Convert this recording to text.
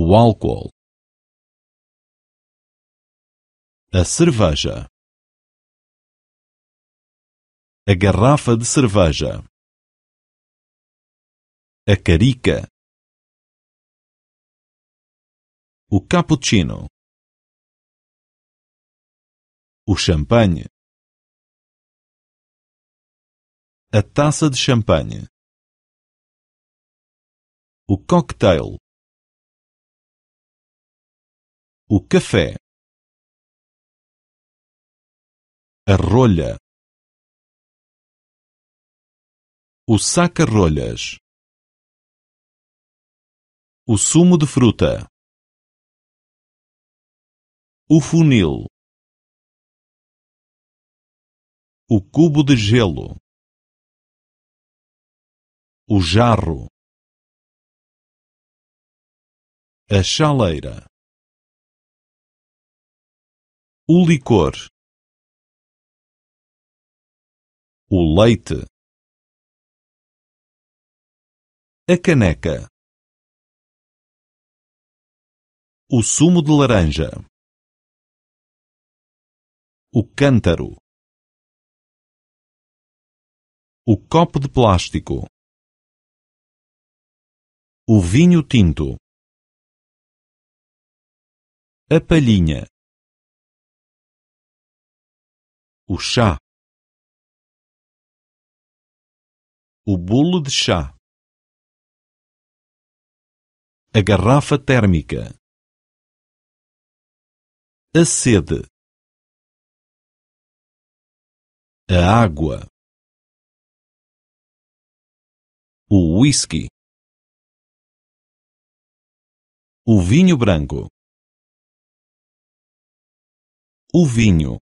o álcool, a cerveja, a garrafa de cerveja, a carica, o cappuccino, o champanhe, a taça de champanhe, o cocktail o café, a rolha, o saca-rolhas, o sumo de fruta, o funil, o cubo de gelo, o jarro, a chaleira o licor, o leite, a caneca, o sumo de laranja, o cântaro, o copo de plástico, o vinho tinto, a palhinha. o chá, o bolo de chá, a garrafa térmica, a sede, a água, o whisky, o vinho branco, o vinho